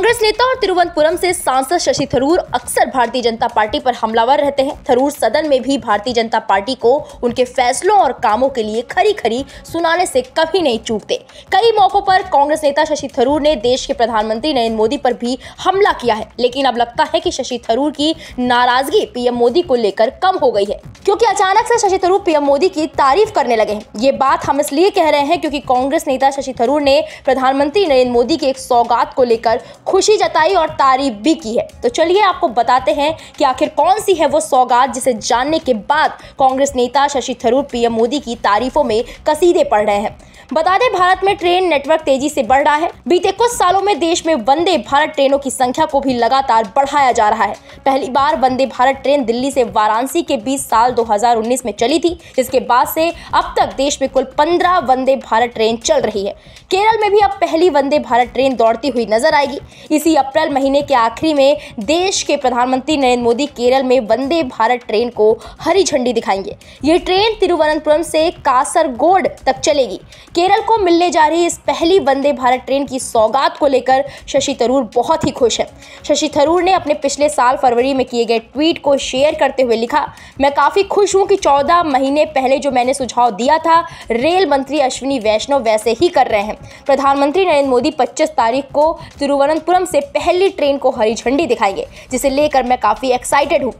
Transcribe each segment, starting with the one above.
कांग्रेस नेता और तिरुवनंतपुरम से सांसद शशि थरूर अक्सर भारतीय जनता पार्टी पर हमलावर रहते हैं थरूर सदन में भी भारतीय जनता पार्टी को उनके फैसलों और कामों के लिए खरी खरी सुनाने से कभी नहीं चूकते कई मौकों पर कांग्रेस नेता शशि थरूर ने देश के प्रधानमंत्री नरेंद्र मोदी पर भी हमला किया है लेकिन अब लगता है की शशि थरूर की नाराजगी पीएम मोदी को लेकर कम हो गई है क्योंकि अचानक से शशि थरूर पीएम मोदी की तारीफ करने लगे हैं ये बात हम इसलिए कह रहे हैं क्योंकि कांग्रेस नेता शशि थरूर ने प्रधानमंत्री नरेंद्र मोदी की एक सौगात को लेकर खुशी जताई और तारीफ भी की है तो चलिए आपको बताते हैं कि आखिर कौन सी है वो सौगात जिसे जानने के बाद कांग्रेस नेता शशि थरूर पीएम मोदी की तारीफों में कसीदे पढ़ रहे हैं बता दें भारत में ट्रेन नेटवर्क तेजी से बढ़ रहा है बीते कुछ सालों में देश में वंदे भारत ट्रेनों की संख्या को भी लगातार बढ़ाया जा रहा है पहली बार वंदे भारत ट्रेन दिल्ली से वाराणसी के बीच साल 2019 में चली थी जिसके बाद से अब तक देश में कुल 15 वंदे भारत ट्रेन चल रही है केरल में भी अब पहली वंदे भारत ट्रेन दौड़ती हुई नजर आएगी इसी अप्रैल महीने के आखिरी में देश के प्रधानमंत्री नरेंद्र मोदी केरल में वंदे भारत ट्रेन को हरी झंडी दिखाएंगे ये ट्रेन तिरुवनंतपुरम से कासरगोड तक चलेगी केरल को मिलने जा रही इस पहली वंदे भारत ट्रेन की सौगात को लेकर शशि थरूर बहुत ही खुश हैं शशि थरूर ने अपने पिछले साल फरवरी में किए गए ट्वीट को शेयर करते हुए लिखा मैं काफ़ी खुश हूं कि चौदह महीने पहले जो मैंने सुझाव दिया था रेल मंत्री अश्विनी वैष्णव वैसे ही कर रहे हैं प्रधानमंत्री नरेंद्र मोदी पच्चीस तारीख को तिरुवनंतपुरम से पहली ट्रेन को हरी झंडी दिखाएंगे जिसे लेकर मैं काफ़ी एक्साइटेड हूँ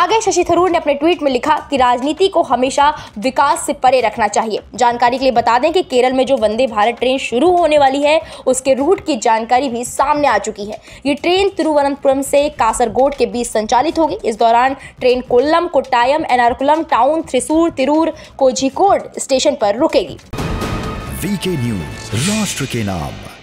आगे शशि थरूर ने अपने ट्वीट में लिखा कि राजनीति को हमेशा विकास से परे रखना चाहिए जानकारी के लिए बता दें कि केरल केरल में जो वंदे भारत ट्रेन शुरू होने वाली है उसके रूट की जानकारी भी सामने आ चुकी है ये ट्रेन तिरुवनंतपुरम से कासरगोड के बीच संचालित होगी इस दौरान train Kollam Kottayam Ernakulam town Thrissur Tirur Kozhikode station पर रुकेगी वीके न्यूज राष्ट्र के नाम